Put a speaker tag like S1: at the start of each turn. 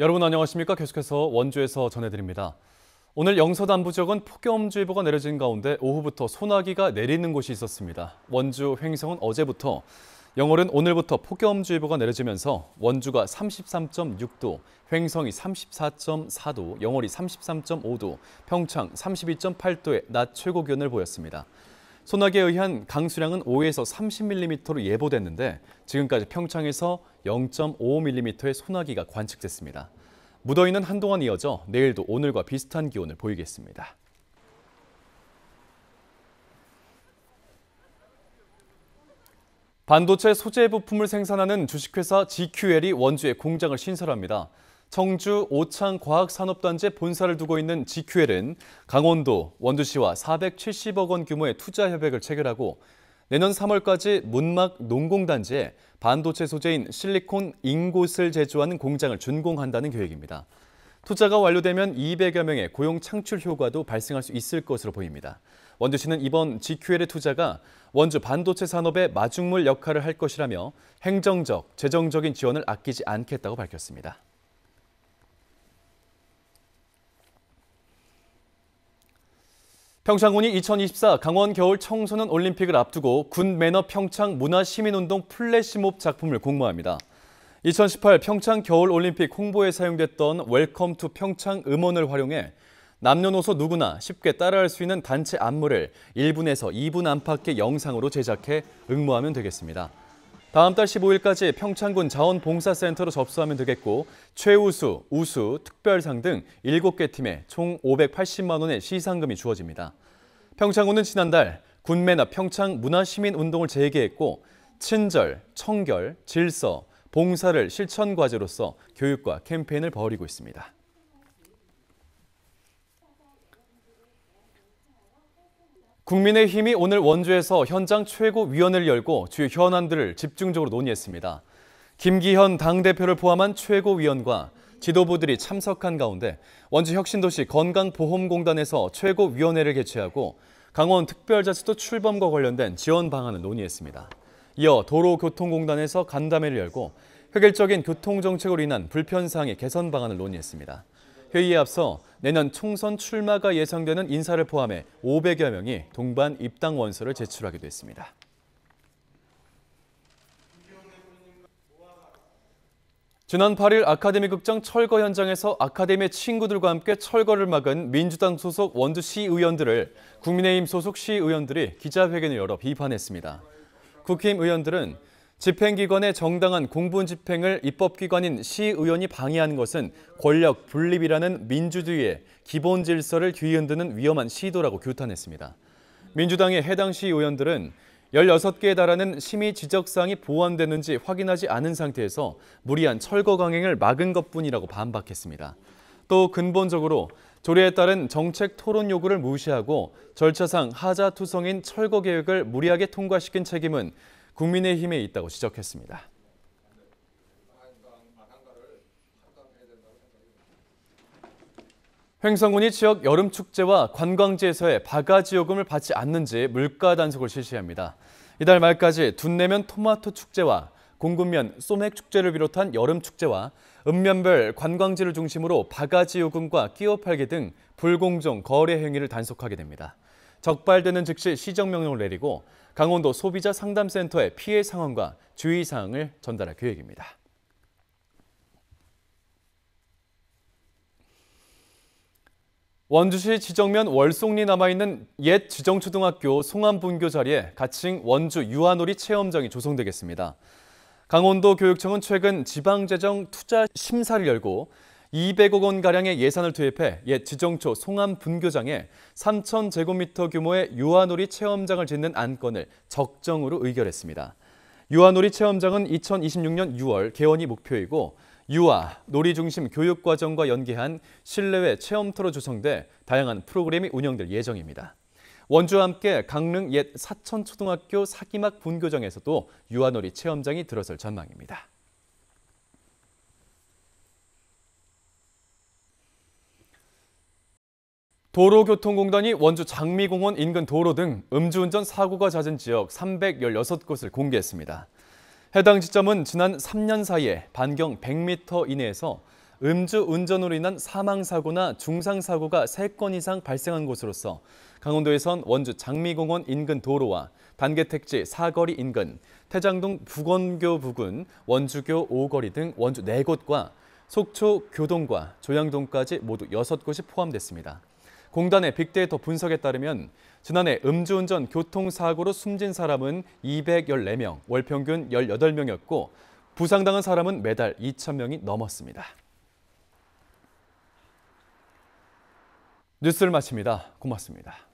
S1: 여러분 안녕하십니까? 계속해서 원주에서 전해드립니다. 오늘 영서남부 지역은 폭염주의보가 내려진 가운데 오후부터 소나기가 내리는 곳이 있었습니다. 원주 횡성은 어제부터 영월은 오늘부터 폭염주의보가 내려지면서 원주가 33.6도, 횡성이 34.4도, 영월이 33.5도, 평창 32.8도의 낮 최고 기온을 보였습니다. 소나기에 의한 강수량은 5에서 30mm로 예보됐는데 지금까지 평창에서 0 5 m m 의 소나기가 관측됐습니다. 무더위는 한동안 이어져 내일도 오늘과 비슷한 기온을 보이겠습니다. 반도체 소재 부품을 생산하는 주식회사 GQL이 원주에 공장을 신설합니다. 청주 오창 과학산업단지 본사를 두고 있는 GQL은 강원도, 원주시와 470억 원 규모의 투자 협약을 체결하고 내년 3월까지 문막 농공단지에 반도체 소재인 실리콘 인곳을 제조하는 공장을 준공한다는 계획입니다. 투자가 완료되면 200여 명의 고용 창출 효과도 발생할 수 있을 것으로 보입니다. 원주시는 이번 GQL의 투자가 원주 반도체 산업의 마중물 역할을 할 것이라며 행정적, 재정적인 지원을 아끼지 않겠다고 밝혔습니다. 평창군이 2024 강원 겨울 청소년 올림픽을 앞두고 군 매너 평창 문화시민운동 플래시몹 작품을 공모합니다. 2018 평창 겨울 올림픽 홍보에 사용됐던 웰컴 투 평창 음원을 활용해 남녀노소 누구나 쉽게 따라할 수 있는 단체 안무를 1분에서 2분 안팎의 영상으로 제작해 응모하면 되겠습니다. 다음 달 15일까지 평창군 자원봉사센터로 접수하면 되겠고 최우수, 우수, 특별상 등 7개 팀에 총 580만 원의 시상금이 주어집니다. 평창군은 지난달 군맨 앞 평창 문화시민운동을 재개했고 친절, 청결, 질서, 봉사를 실천 과제로서 교육과 캠페인을 벌이고 있습니다. 국민의힘이 오늘 원주에서 현장 최고위원을 열고 주요 현안들을 집중적으로 논의했습니다. 김기현 당대표를 포함한 최고위원과 지도부들이 참석한 가운데 원주 혁신도시 건강보험공단에서 최고위원회를 개최하고 강원 특별자치도 출범과 관련된 지원 방안을 논의했습니다. 이어 도로교통공단에서 간담회를 열고 획일적인 교통정책으로 인한 불편사항의 개선 방안을 논의했습니다. 회의에 앞서 내년 총선 출마가 예상되는 인사를 포함해 500여 명이 동반 입당 원서를 제출하기도 했습니다. 지난 8일 아카데미 극장 철거 현장에서 아카데미 친구들과 함께 철거를 막은 민주당 소속 원주 시의원들을 국민의힘 소속 시의원들이 기자회견을 열어 비판했습니다. 국힘 의원들은 집행기관의 정당한 공분 집행을 입법기관인 시의원이 방해하는 것은 권력 분립이라는 민주주의의 기본 질서를 뒤흔드는 위험한 시도라고 규탄했습니다. 민주당의 해당 시의원들은 16개에 달하는 심의 지적사항이 보완됐는지 확인하지 않은 상태에서 무리한 철거 강행을 막은 것뿐이라고 반박했습니다. 또 근본적으로 조례에 따른 정책 토론 요구를 무시하고 절차상 하자 투성인 철거 계획을 무리하게 통과시킨 책임은 국민의힘에 있다고 지적했습니다. 횡성군이 지역 여름축제와 관광지에서의 바가지 요금을 받지 않는지 물가 단속을 실시합니다. 이달 말까지 둔내면 토마토 축제와 공군면 소맥 축제를 비롯한 여름 축제와 읍면별 관광지를 중심으로 바가지 요금과 끼어 팔기 등 불공정 거래 행위를 단속하게 됩니다. 적발되는 즉시 시정명령을 내리고 강원도 소비자 상담센터에 피해 상황과 주의사항을 전달할 계획입니다. 원주시 지정면 월송리 남아있는 옛 지정초등학교 송암분교 자리에 가칭 원주 유아놀이 체험장이 조성되겠습니다. 강원도 교육청은 최근 지방재정 투자 심사를 열고 200억 원가량의 예산을 투입해 옛 지정초 송암 분교장에 3,000제곱미터 규모의 유아놀이 체험장을 짓는 안건을 적정으로 의결했습니다. 유아놀이 체험장은 2026년 6월 개원이 목표이고 유아, 놀이 중심 교육과정과 연계한 실내외 체험터로 조성돼 다양한 프로그램이 운영될 예정입니다. 원주와 함께 강릉 옛 사천초등학교 사기막 분교장에서도 유아놀이 체험장이 들어설 전망입니다. 도로교통공단이 원주 장미공원 인근 도로 등 음주운전 사고가 잦은 지역 316곳을 공개했습니다. 해당 지점은 지난 3년 사이에 반경 100m 이내에서 음주운전으로 인한 사망사고나 중상사고가 3건 이상 발생한 곳으로서 강원도에선 원주 장미공원 인근 도로와 단계택지 사거리 인근, 태장동 북원교 부근, 원주교 5거리 등 원주 4곳과 속초 교동과 조양동까지 모두 6곳이 포함됐습니다. 공단의 빅데이터 분석에 따르면 지난해 음주운전 교통사고로 숨진 사람은 214명, 월평균 18명이었고 부상당한 사람은 매달 2,000명이 넘었습니다. 뉴스를 마칩니다. 고맙습니다.